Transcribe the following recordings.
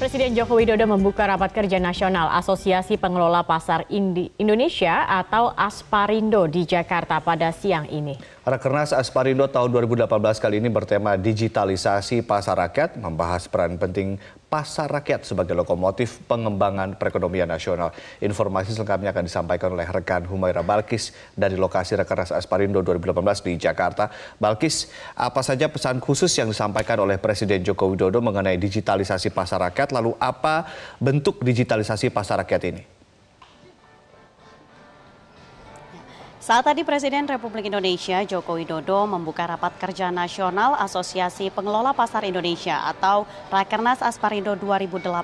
Presiden Joko Widodo membuka rapat kerja nasional Asosiasi Pengelola Pasar Indi Indonesia atau Asparindo di Jakarta pada siang ini. Rakernas Asparindo tahun 2018 kali ini bertema digitalisasi pasar rakyat, membahas peran penting pasar rakyat sebagai lokomotif pengembangan perekonomian nasional. Informasi selengkapnya akan disampaikan oleh rekan Humaira Balkis dari lokasi Rekeras Asparindo 2018 di Jakarta. Balkis, apa saja pesan khusus yang disampaikan oleh Presiden Joko Widodo mengenai digitalisasi pasar rakyat, lalu apa bentuk digitalisasi pasar rakyat ini? Saat tadi Presiden Republik Indonesia Joko Widodo membuka rapat kerja nasional Asosiasi Pengelola Pasar Indonesia atau Rakernas Asparindo 2018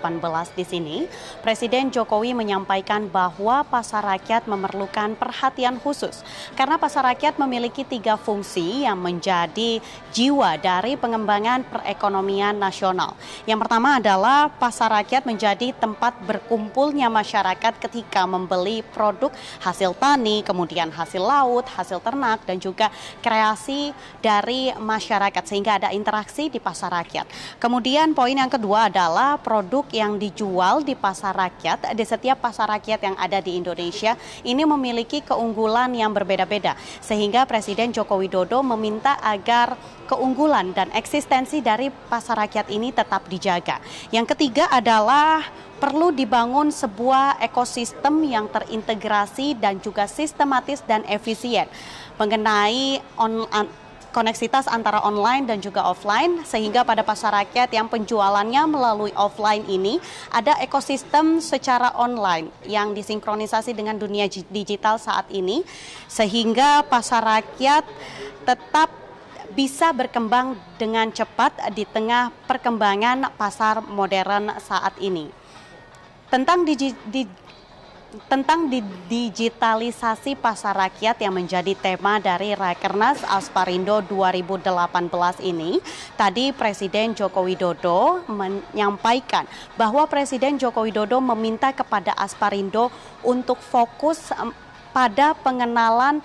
di sini, Presiden Jokowi menyampaikan bahwa pasar rakyat memerlukan perhatian khusus karena pasar rakyat memiliki tiga fungsi yang menjadi jiwa dari pengembangan perekonomian nasional. Yang pertama adalah pasar rakyat menjadi tempat berkumpulnya masyarakat ketika membeli produk hasil tani, kemudian hasil hasil laut, hasil ternak, dan juga kreasi dari masyarakat sehingga ada interaksi di pasar rakyat. Kemudian poin yang kedua adalah produk yang dijual di pasar rakyat, di setiap pasar rakyat yang ada di Indonesia ini memiliki keunggulan yang berbeda-beda sehingga Presiden Joko Widodo meminta agar keunggulan dan eksistensi dari pasar rakyat ini tetap dijaga. Yang ketiga adalah perlu dibangun sebuah ekosistem yang terintegrasi dan juga sistematis dan efisien mengenai on, koneksitas antara online dan juga offline sehingga pada pasar rakyat yang penjualannya melalui offline ini ada ekosistem secara online yang disinkronisasi dengan dunia digital saat ini sehingga pasar rakyat tetap bisa berkembang dengan cepat di tengah perkembangan pasar modern saat ini. Tentang digi, tentang di, digitalisasi pasar rakyat yang menjadi tema dari Rakernas Asparindo 2018 ini, tadi Presiden Joko Widodo menyampaikan bahwa Presiden Joko Widodo meminta kepada Asparindo untuk fokus pada pengenalan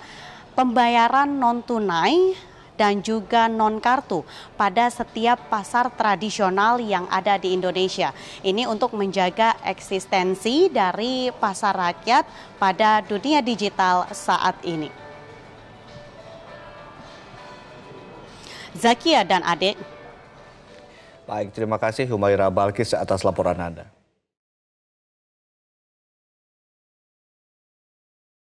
pembayaran non tunai dan juga non-kartu pada setiap pasar tradisional yang ada di Indonesia. Ini untuk menjaga eksistensi dari pasar rakyat pada dunia digital saat ini. Zakia dan adik. Baik, terima kasih Humaira Balkis atas laporan Anda.